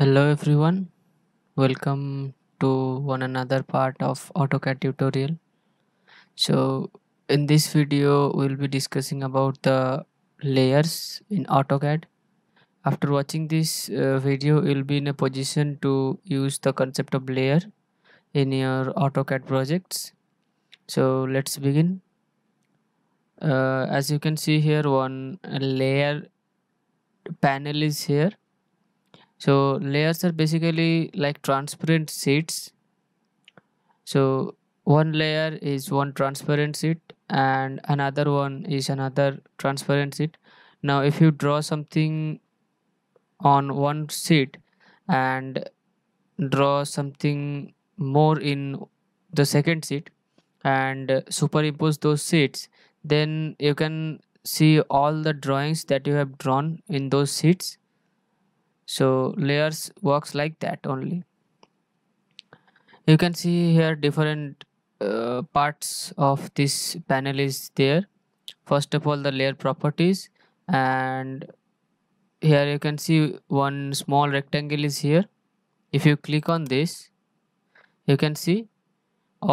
Hello everyone, welcome to one another part of AutoCAD tutorial. So in this video we'll be discussing about the layers in AutoCAD. After watching this uh, video you'll be in a position to use the concept of layer in your AutoCAD projects. So let's begin. Uh, as you can see here one layer panel is here so layers are basically like transparent sheets so one layer is one transparent sheet and another one is another transparent sheet now if you draw something on one sheet and draw something more in the second sheet and superimpose those sheets then you can see all the drawings that you have drawn in those sheets so layers works like that only you can see here different uh, parts of this panel is there first of all the layer properties and here you can see one small rectangle is here if you click on this you can see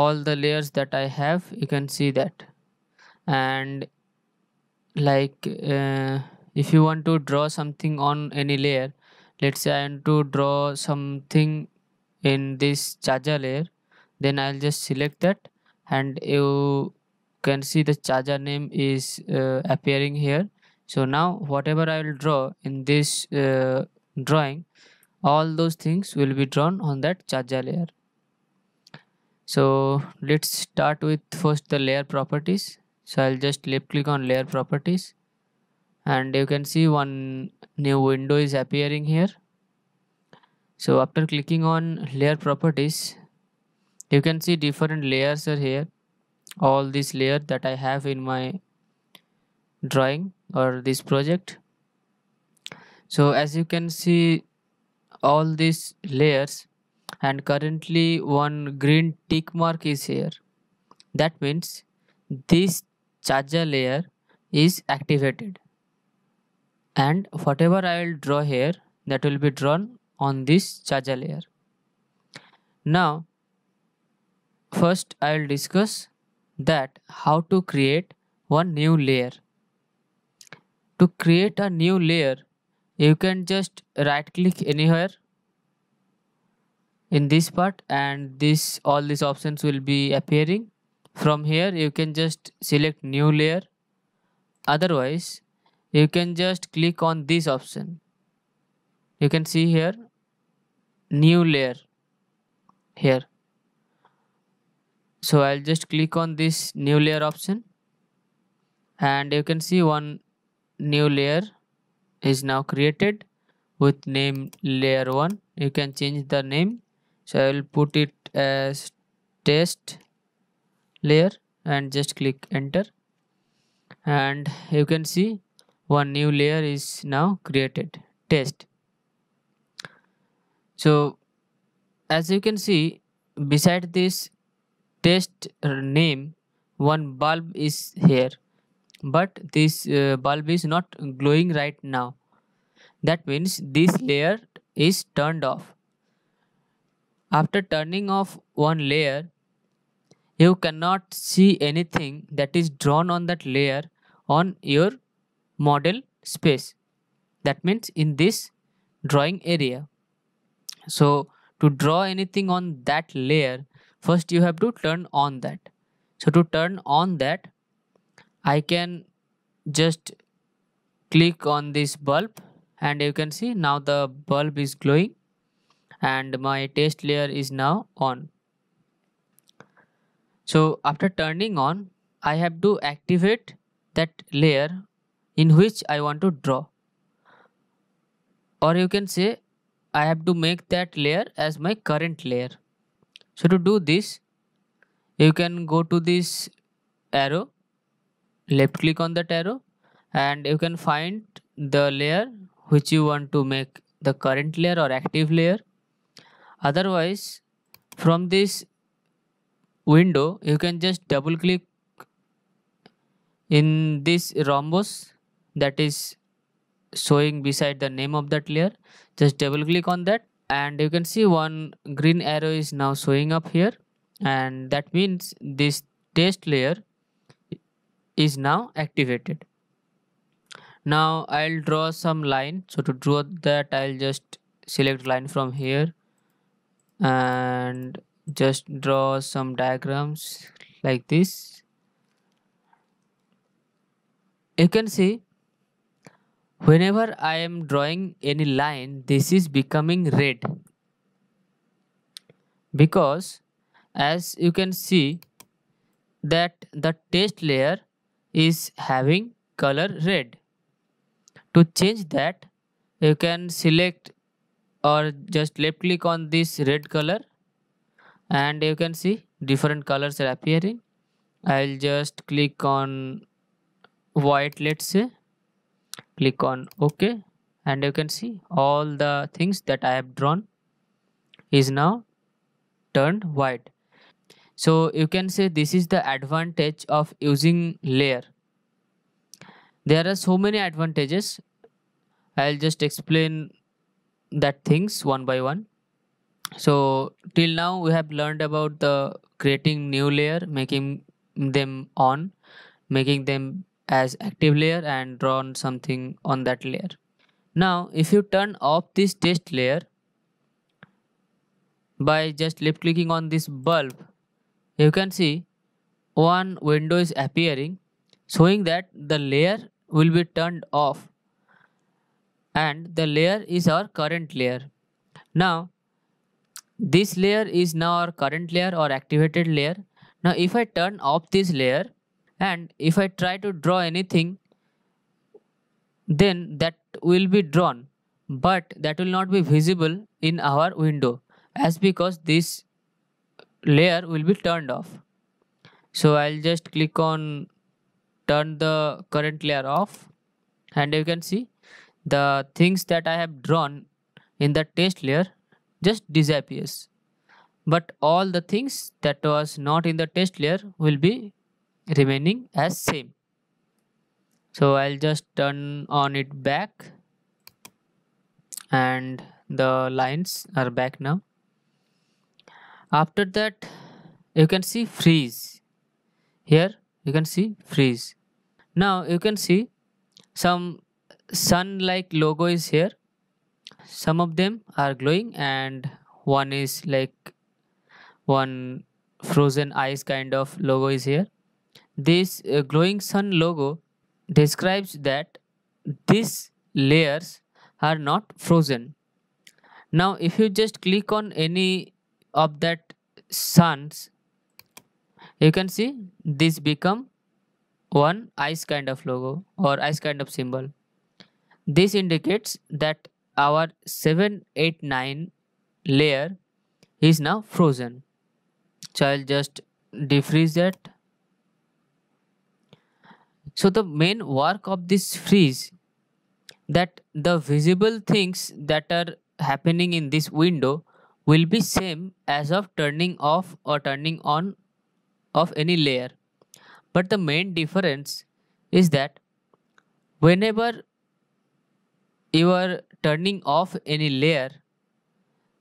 all the layers that I have you can see that and like uh, if you want to draw something on any layer let's say I want to draw something in this charger layer then I'll just select that and you can see the charger name is uh, appearing here so now whatever I will draw in this uh, drawing all those things will be drawn on that charger layer so let's start with first the layer properties so I'll just left click on layer properties and you can see one new window is appearing here so after clicking on layer properties you can see different layers are here all these layers that I have in my drawing or this project so as you can see all these layers and currently one green tick mark is here that means this charger layer is activated and whatever I will draw here that will be drawn on this charger layer. Now first I will discuss that how to create one new layer. To create a new layer you can just right click anywhere in this part and this all these options will be appearing from here you can just select new layer otherwise you can just click on this option you can see here new layer here so i'll just click on this new layer option and you can see one new layer is now created with name layer 1 you can change the name so i will put it as test layer and just click enter and you can see one new layer is now created test so as you can see beside this test name one bulb is here but this uh, bulb is not glowing right now that means this layer is turned off after turning off one layer you cannot see anything that is drawn on that layer on your model space that means in this drawing area so to draw anything on that layer first you have to turn on that so to turn on that I can just click on this bulb and you can see now the bulb is glowing and my test layer is now on so after turning on I have to activate that layer in which I want to draw or you can say I have to make that layer as my current layer so to do this you can go to this arrow left click on that arrow and you can find the layer which you want to make the current layer or active layer otherwise from this window you can just double click in this rhombus that is showing beside the name of that layer just double click on that and you can see one green arrow is now showing up here and that means this test layer is now activated now i'll draw some line so to draw that i'll just select line from here and just draw some diagrams like this you can see Whenever I am drawing any line, this is becoming red because as you can see that the text layer is having color red. To change that, you can select or just left click on this red color and you can see different colors are appearing. I'll just click on white let's say click on ok and you can see all the things that I have drawn is now turned white so you can say this is the advantage of using layer there are so many advantages I'll just explain that things one by one so till now we have learned about the creating new layer making them on making them as active layer and drawn something on that layer. Now if you turn off this test layer by just left clicking on this bulb you can see one window is appearing showing that the layer will be turned off and the layer is our current layer. Now this layer is now our current layer or activated layer. Now if I turn off this layer and if I try to draw anything then that will be drawn but that will not be visible in our window as because this layer will be turned off so I'll just click on turn the current layer off and you can see the things that I have drawn in the test layer just disappears but all the things that was not in the test layer will be remaining as same so I'll just turn on it back and the lines are back now after that you can see freeze here you can see freeze now you can see some sun like logo is here some of them are glowing and one is like one frozen ice kind of logo is here this uh, glowing sun logo describes that these layers are not frozen. Now, if you just click on any of that suns, you can see this become one ice kind of logo or ice kind of symbol. This indicates that our 789 layer is now frozen. So I'll just defreeze that. So the main work of this freeze that the visible things that are happening in this window will be same as of turning off or turning on of any layer. But the main difference is that whenever you are turning off any layer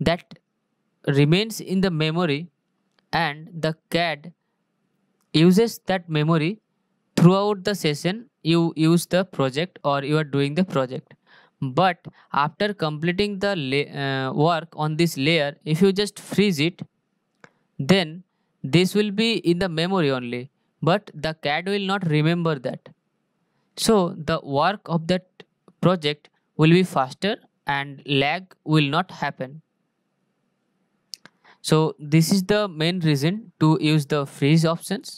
that remains in the memory and the CAD uses that memory throughout the session you use the project or you are doing the project but after completing the uh, work on this layer if you just freeze it then this will be in the memory only but the cad will not remember that so the work of that project will be faster and lag will not happen so this is the main reason to use the freeze options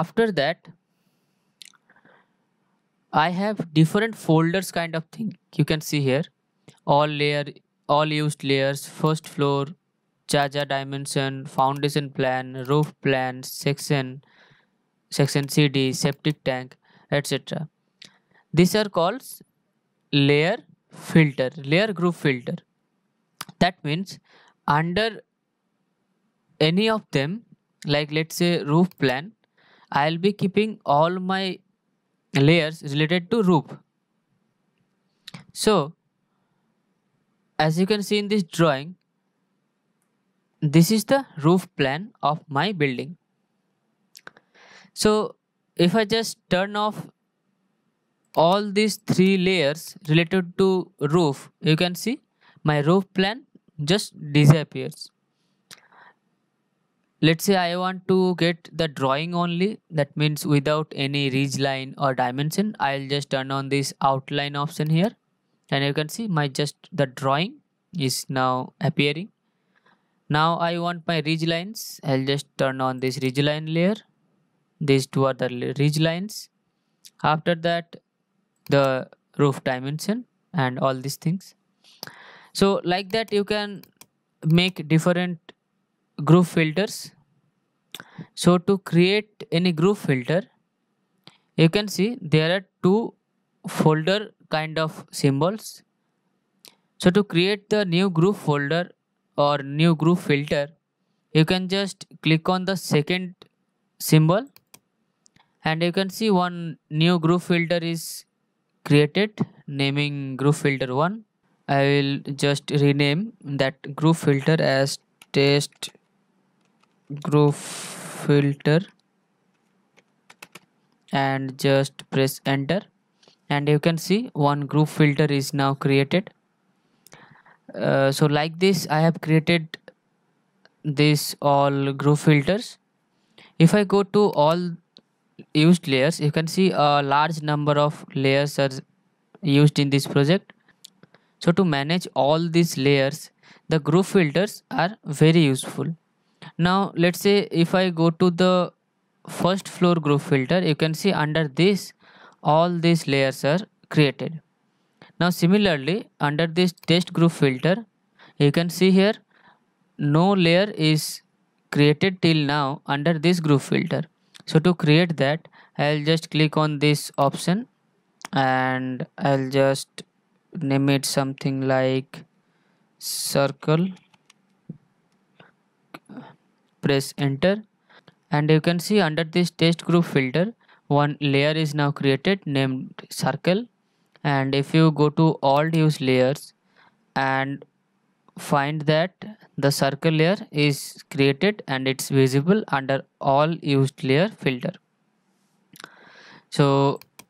after that I have different folders kind of thing. You can see here all layer, all used layers, first floor, charger dimension, foundation plan, roof plan, section, section CD, septic tank, etc. These are called layer filter, layer group filter. That means under any of them, like let's say roof plan, I'll be keeping all my layers related to roof. So, as you can see in this drawing, this is the roof plan of my building. So, if I just turn off all these three layers related to roof, you can see my roof plan just disappears let's say I want to get the drawing only that means without any ridge line or dimension I'll just turn on this outline option here and you can see my just the drawing is now appearing now I want my ridge lines I'll just turn on this ridge line layer these two are the ridge lines after that the roof dimension and all these things so like that you can make different Group filters so to create any group filter you can see there are two folder kind of symbols so to create the new group folder or new group filter you can just click on the second symbol and you can see one new group filter is created naming group filter 1 i will just rename that group filter as test group filter and just press enter and you can see one group filter is now created uh, so like this I have created this all group filters if I go to all used layers you can see a large number of layers are used in this project so to manage all these layers the group filters are very useful now let's say if i go to the first floor group filter you can see under this all these layers are created now similarly under this test group filter you can see here no layer is created till now under this group filter so to create that I'll just click on this option and I'll just name it something like circle press enter and you can see under this test group filter one layer is now created named circle and if you go to all use layers and find that the circle layer is created and it's visible under all used layer filter so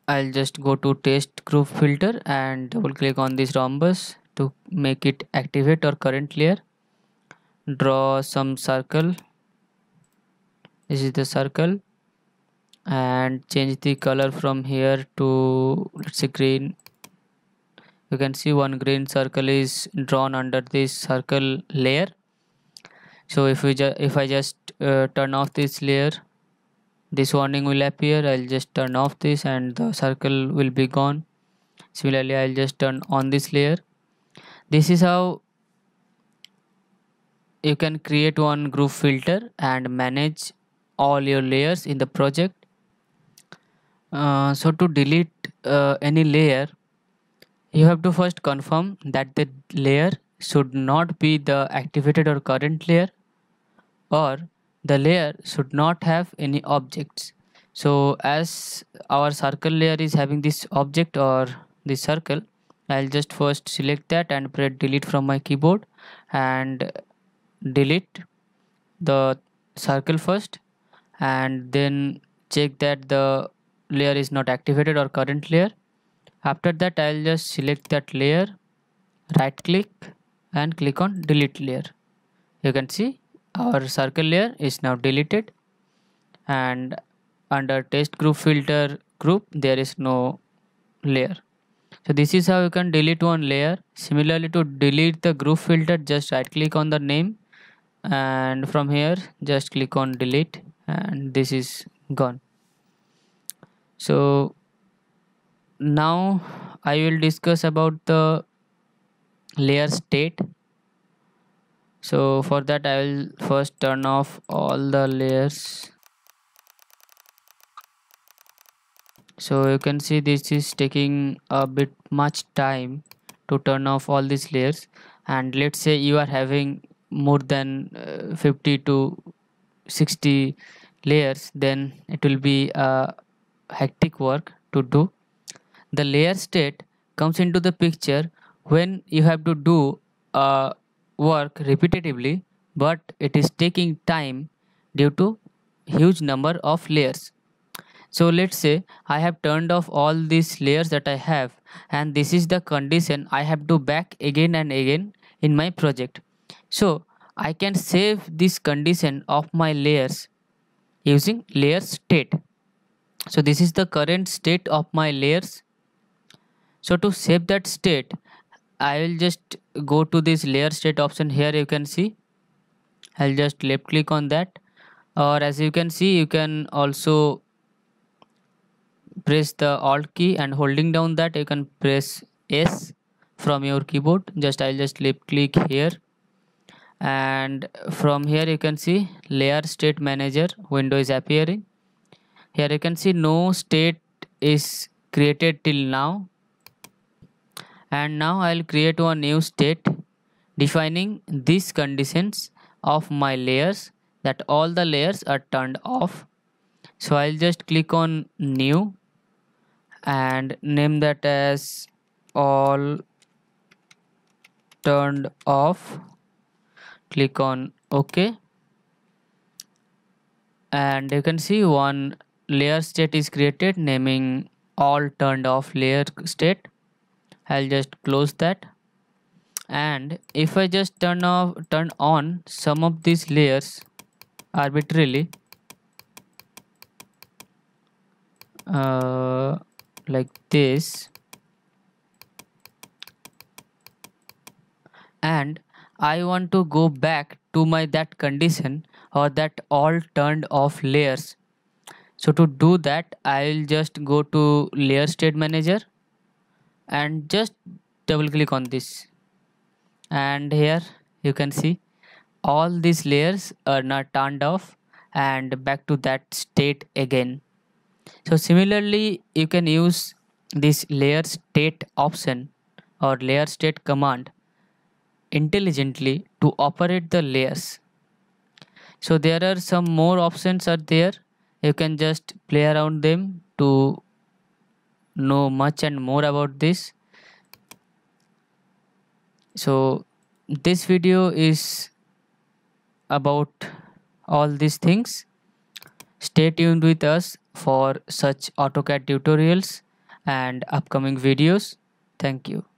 I'll just go to test group filter and double click on this rhombus to make it activate our current layer draw some circle this is the circle and change the color from here to let's say green you can see one green circle is drawn under this circle layer so if we if i just uh, turn off this layer this warning will appear i'll just turn off this and the circle will be gone similarly i'll just turn on this layer this is how you can create one group filter and manage all your layers in the project uh, so to delete uh, any layer you have to first confirm that the layer should not be the activated or current layer or the layer should not have any objects so as our circle layer is having this object or this circle I'll just first select that and press delete from my keyboard and delete the circle first and then check that the layer is not activated or current layer after that I'll just select that layer right click and click on delete layer you can see our circle layer is now deleted and under test group filter group there is no layer so this is how you can delete one layer similarly to delete the group filter just right click on the name and from here just click on delete and this is gone so now I will discuss about the layer state so for that I will first turn off all the layers so you can see this is taking a bit much time to turn off all these layers and let's say you are having more than uh, 50 to 60 layers then it will be a hectic work to do the layer state comes into the picture when you have to do a work repetitively but it is taking time due to huge number of layers so let's say I have turned off all these layers that I have and this is the condition I have to back again and again in my project. So I can save this condition of my layers using layer state so this is the current state of my layers so to save that state i will just go to this layer state option here you can see i'll just left click on that or as you can see you can also press the alt key and holding down that you can press s from your keyboard just i'll just left click here and from here you can see layer state manager window is appearing here you can see no state is created till now and now I'll create one new state defining these conditions of my layers that all the layers are turned off so I'll just click on new and name that as all turned off click on ok and you can see one layer state is created naming all turned off layer state I'll just close that and if I just turn off turn on some of these layers arbitrarily uh, like this and I want to go back to my that condition or that all turned off layers. So to do that, I'll just go to layer state manager and just double click on this. And here you can see all these layers are now turned off and back to that state again. So similarly, you can use this layer state option or layer state command intelligently to operate the layers. So there are some more options are there. You can just play around them to know much and more about this. So this video is about all these things. Stay tuned with us for such AutoCAD tutorials and upcoming videos. Thank you.